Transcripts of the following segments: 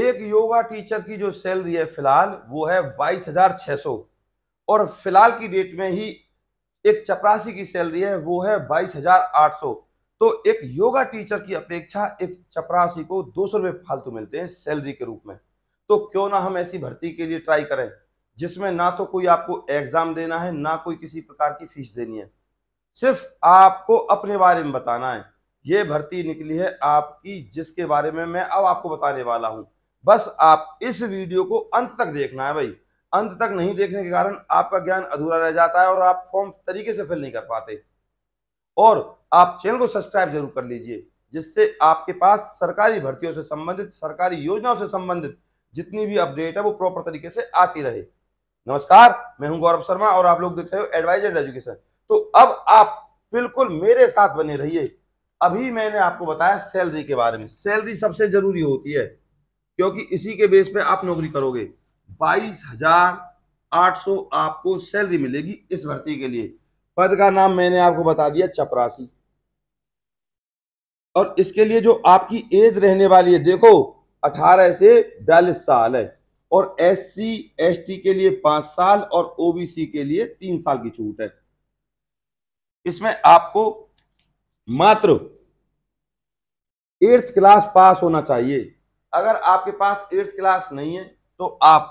एक योगा टीचर की जो सैलरी है फिलहाल वो है बाईस हजार छह सौ और फिलहाल की डेट में ही एक चपरासी की सैलरी है वो है बाईस हजार आठ सौ तो एक योगा टीचर की अपेक्षा एक चपरासी को दो सौ रुपए फालतू मिलते हैं सैलरी के रूप में तो क्यों ना हम ऐसी भर्ती के लिए ट्राई करें जिसमें ना तो कोई आपको एग्जाम देना है ना कोई किसी प्रकार की फीस देनी है सिर्फ आपको अपने बारे में बताना है ये भर्ती निकली है आपकी जिसके बारे में मैं अब आपको बताने वाला हूं बस आप इस वीडियो को अंत तक देखना है भाई अंत तक नहीं देखने के कारण आपका ज्ञान अधूरा रह जाता है और आप फॉर्म तरीके से फिल नहीं कर पाते और आप चैनल को सब्सक्राइब जरूर कर लीजिए जिससे आपके पास सरकारी भर्तियों से संबंधित सरकारी योजनाओं से संबंधित जितनी भी अपडेट है वो प्रॉपर तरीके से आती रहे नमस्कार मैं हूं गौरव शर्मा और आप लोग देख रहे हो एडवाइजर एजुकेशन तो अब आप बिल्कुल मेरे साथ बने रहिए अभी मैंने आपको बताया सैलरी के बारे में सैलरी सबसे जरूरी होती है क्योंकि इसी के बेस पे आप नौकरी करोगे बाईस हजार आठ सौ आपको सैलरी मिलेगी इस भर्ती के लिए पद का नाम मैंने आपको बता दिया चपरासी और इसके लिए जो आपकी एज रहने वाली है देखो अठारह से बयालीस साल है और एस सी एस टी के लिए पांच साल और ओबीसी के लिए तीन साल की छूट है इसमें आपको मात्र एट्थ क्लास पास होना चाहिए अगर आपके पास एट्थ क्लास नहीं है तो आप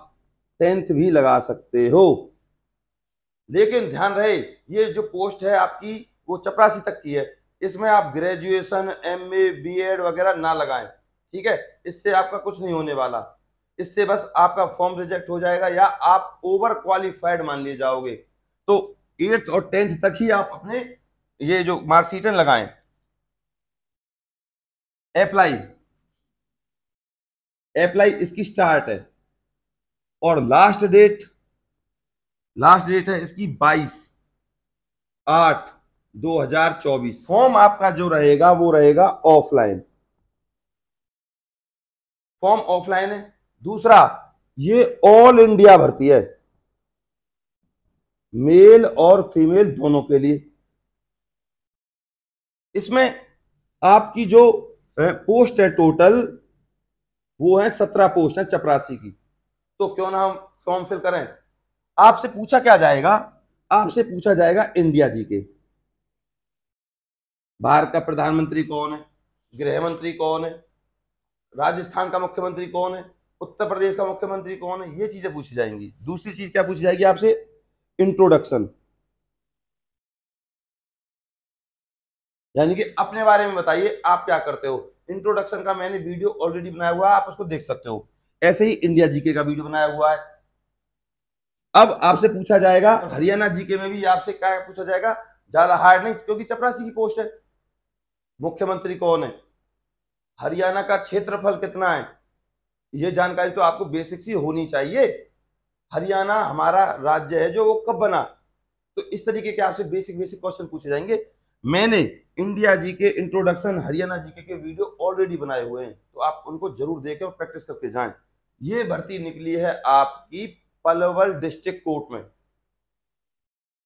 टेंथ भी लगा सकते हो लेकिन ध्यान रहे ये जो पोस्ट है आपकी वो चपरासी तक की है इसमें आप graduation M A B Ed वगैरह ना लगाएं ठीक है इससे आपका कुछ नहीं होने वाला इससे बस आपका फॉर्म रिजेक्ट हो जाएगा या आप ओवर क्वालिफाइड मान लिए जाओगे तो एट्थ और टेंथ तक ही आप अपने ये जो मार्कशीटें लगाएं अप्लाई अप्लाई इसकी स्टार्ट है और लास्ट डेट लास्ट डेट है इसकी 22 आठ 2024 फॉर्म आपका जो रहेगा वो रहेगा ऑफलाइन फॉर्म ऑफलाइन है दूसरा ये ऑल इंडिया भर्ती है मेल और फीमेल दोनों के लिए इसमें आपकी जो पोस्ट है टोटल वो है सत्रह पोस्ट है चपरासी की तो क्यों ना हम फॉर्म फिल करें आपसे पूछा क्या जाएगा आपसे पूछा जाएगा इंडिया जी के भारत का प्रधानमंत्री कौन है गृह मंत्री कौन है राजस्थान का मुख्यमंत्री कौन है उत्तर प्रदेश का मुख्यमंत्री कौन है ये चीजें पूछी जाएंगी दूसरी चीज क्या पूछी जाएगी आपसे इंट्रोडक्शन यानी कि अपने बारे में बताइए आप क्या करते हो इंट्रोडक्शन का मैंने वीडियो ऑलरेडी बनाया हुआ है आप उसको देख सकते हो ऐसे ही इंडिया जीके का वीडियो बनाया हुआ है अब आपसे पूछा जाएगा हरियाणा जीके में भी आपसे क्या पूछा जाएगा ज्यादा हार्ड नहीं क्योंकि चपरासी की पोस्ट है मुख्यमंत्री कौन है हरियाणा का क्षेत्रफल कितना है यह जानकारी तो आपको बेसिक सी होनी चाहिए हरियाणा हमारा राज्य है जो वो कब बना तो इस तरीके के आपसे बेसिक बेसिक क्वेश्चन पूछे जाएंगे मैंने इंडिया जी के इंट्रोडक्शन हरियाणा जी के, के वीडियो ऑलरेडी बनाए हुए हैं तो आप उनको जरूर देखें और प्रैक्टिस करके जाएं ये भर्ती निकली है आपकी पलवल डिस्ट्रिक्ट कोर्ट में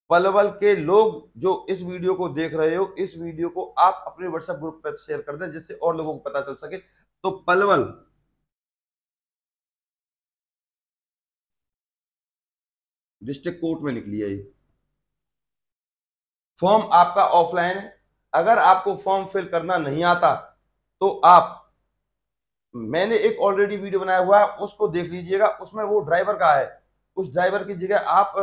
पलवल के लोग जो इस वीडियो को देख रहे हो इस वीडियो को आप अपने व्हाट्सएप ग्रुप पर शेयर कर दें जिससे और लोगों को पता चल सके तो पलवल डिस्ट्रिक्ट कोर्ट में निकली है ये फॉर्म आपका ऑफलाइन है अगर आपको फॉर्म फिल करना नहीं आता तो आप मैंने एक ऑलरेडी वीडियो बनाया हुआ है उसको देख लीजिएगा उसमें वो ड्राइवर का है उस ड्राइवर की जगह आप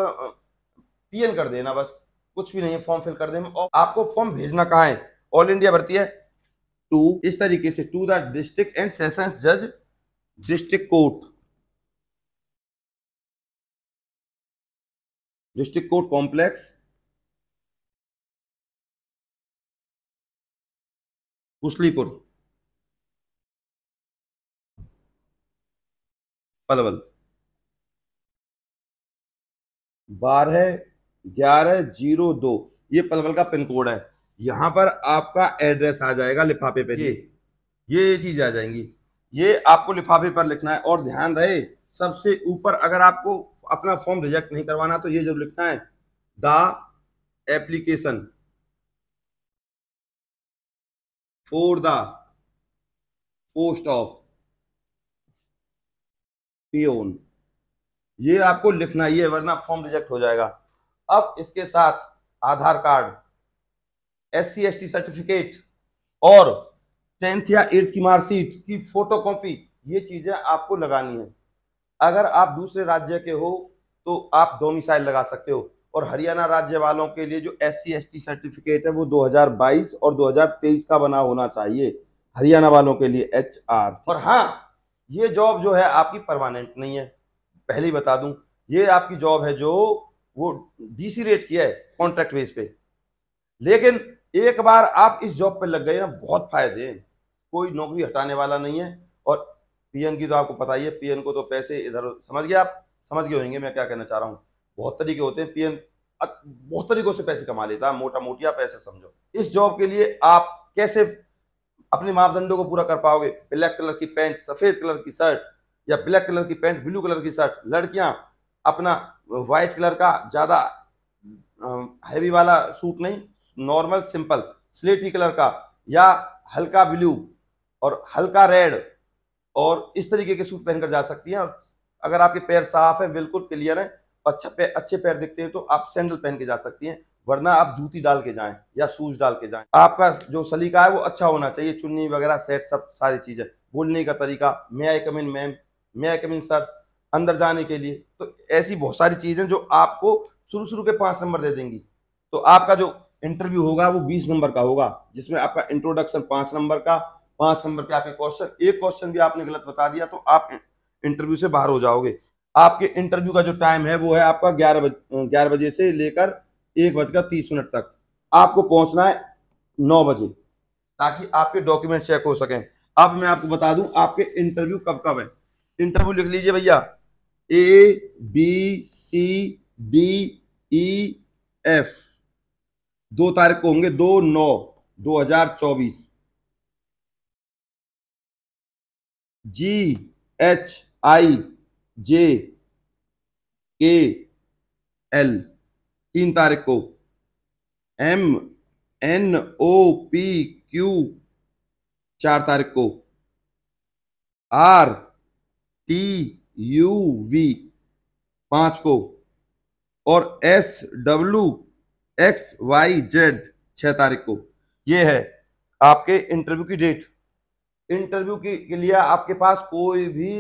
पीएन कर देना बस कुछ भी नहीं है फॉर्म फिल कर देना और आपको फॉर्म भेजना कहाँ है ऑल इंडिया भर्ती है टू इस तरीके से to the district and session जज district court district court complex Uslipur Palwal बारह ग्यारह जीरो दो ये पलवल का पिन कोड है यहां पर आपका एड्रेस आ जाएगा लिफाफे पे ये ये चीज आ जाएंगी ये आपको लिफाफे पर लिखना है और ध्यान रहे सबसे ऊपर अगर आपको अपना फॉर्म रिजेक्ट नहीं करवाना तो ये जब लिखना है the application for the post of peon ये आपको लिखना ही है वरना फॉर्म रिजेक्ट हो जाएगा अब इसके साथ Aadhaar card S C certificate और टेंथ या एट्थ की मार्कशीट की फोटोकॉपी ये चीजें आपको लगानी है अगर आप दूसरे राज्य के हो तो आप डोमिसाइल लगा सकते हो और हरियाणा राज्य वालों के लिए जो एस सी सर्टिफिकेट है वो 2022 और 2023 का बना होना चाहिए हरियाणा वालों के लिए एच आर और हाँ ये जॉब जो है आपकी परमानेंट नहीं है पहले ही बता दूं ये आपकी जॉब है जो वो डीसी रेट किया है कॉन्ट्रैक्ट बेस पे लेकिन एक बार आप इस जॉब पे लग गए ना बहुत फायदे हैं कोई नौकरी हटाने वाला नहीं है और पीएन की तो आपको पता ही है पीएन को तो पैसे इधर समझ गए आप समझ गए होंगे मैं क्या कहना चाह रहा हूँ बहुत तरीके होते हैं पीएम बहुत तरीकों से पैसे कमा लेता है मोटा मोटिया पैसे समझो इस जॉब के लिए आप कैसे अपने मापदंडों को पूरा कर पाओगे ब्लैक कलर की पैंट सफेद कलर की शर्ट या ब्लैक कलर की पैंट ब्लू कलर की शर्ट लड़कियां अपना व्हाइट कलर का ज़्यादा हैवी वाला सूट नहीं नॉर्मल सिंपल स्लेटी कलर का या हल्का ब्लू और हल्का रेड और इस तरीके के सूट पहनकर जा सकती हैं और अगर आपके पैर साफ हैं बिल्कुल क्लियर हैं अच्छा पे, अच्छे पैर दिखते हैं तो आप सैंडल पहन के जा सकती हैं वरना आप जूती डाल के जाएं या शूज डाल के जाएं आपका जो सलीका है वो अच्छा होना चाहिए चुन्नी वगैरह सेट सब सारी चीज़ें बोलने का तरीका may I come in ma'am may I come in sir अंदर जाने के लिए तो ऐसी बहुत सारी चीज़ें जो आपको शुरू शुरू के पांच नंबर दे देंगी तो आपका जो इंटरव्यू होगा वो बीस नंबर का होगा जिसमें आपका इंट्रोडक्शन पांच नंबर का पांच नंबर के आपके क्वेश्चन एक क्वेश्चन भी आपने गलत बता दिया तो आप इंटरव्यू से बाहर हो जाओगे आपके इंटरव्यू का जो टाइम है वो है आपका ग्यारह बज ग्यारह बजे से लेकर एक बजकर तीस मिनट तक आपको पहुंचना है नौ बजे ताकि आपके डॉक्यूमेंट चेक हो सकें अब मैं आपको बता दूं आपके इंटरव्यू कब कब है इंटरव्यू लिख लीजिए भैया A B C D E F दो तारीख को होंगे दो नौ दो हजार चौबीस जी एच आई जे के एल तीन तारीख को M N O P Q चार तारीख को आर टी यू वी पांच को और S W X Y Z छह तारीख को ये है आपके इंटरव्यू की डेट इंटरव्यू के लिए आपके पास कोई भी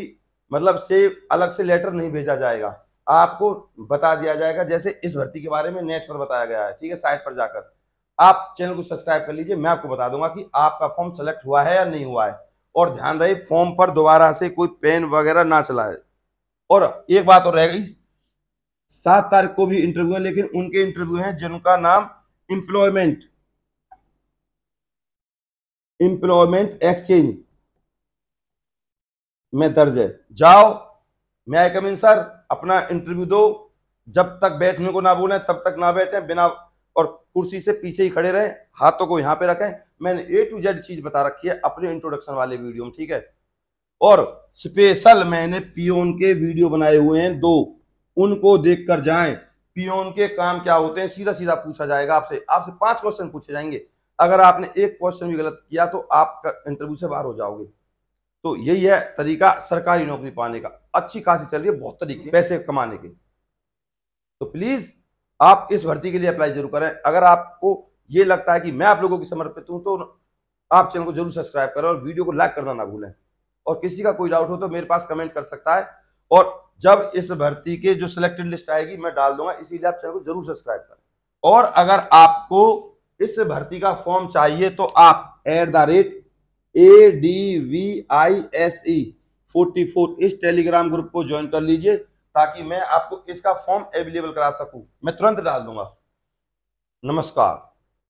मतलब से अलग से लेटर नहीं भेजा जाएगा आपको बता दिया जाएगा जैसे इस भर्ती के बारे में नेट पर बताया गया है ठीक है साइट पर जाकर आप चैनल को सब्सक्राइब कर लीजिए मैं आपको बता दूंगा कि आपका फॉर्म सेलेक्ट हुआ है या नहीं हुआ है और ध्यान रहे फॉर्म पर दोबारा से कोई पेन वगैरह ना चलाए और एक बात और रह गई सात तारीख को भी इंटरव्यू है लेकिन उनके इंटरव्यू है जिनका नाम इंप्लॉयमेंट इंप्लॉयमेंट एक्सचेंज में दर्ज है जाओ मैं आई कमीन सर अपना इंटरव्यू दो जब तक बैठने को ना बोले तब तक ना बैठे बिना और कुर्सी से पीछे ही खड़े रहे हाथों को यहां पे रखें मैंने ए टू जेड चीज बता रखी है अपने इंट्रोडक्शन वाले वीडियो में ठीक है और स्पेशल मैंने पियोन के वीडियो बनाए हुए हैं दो उनको देख कर जाए पियोन के काम क्या होते हैं सीधा सीधा पूछा जाएगा आपसे आपसे पांच क्वेश्चन पूछे जाएंगे अगर आपने एक क्वेश्चन भी गलत किया तो आप इंटरव्यू से बाहर हो जाओगे तो यही है तरीका सरकारी नौकरी पाने का अच्छी खासी चल रही है बहुत तरीके पैसे कमाने के तो प्लीज आप इस भर्ती के लिए अप्लाई जरूर करें अगर आपको ये लगता है कि मैं आप लोगों की समर्पित हूं तो आप चैनल को जरूर सब्सक्राइब करें और वीडियो को लाइक करना ना भूलें और किसी का कोई डाउट हो तो मेरे पास कमेंट कर सकता है और जब इस भर्ती के जो सिलेक्टेड लिस्ट आएगी मैं डाल दूंगा इसीलिए आप चैनल को जरूर सब्सक्राइब करें और अगर आपको इस भर्ती का फॉर्म चाहिए तो आप at the rate A D V I S E forty four इस टेलीग्राम ग्रुप को ज्वाइन कर लीजिए ताकि मैं आपको इसका फॉर्म अवेलेबल करा सकूं मैं तुरंत डाल दूंगा नमस्कार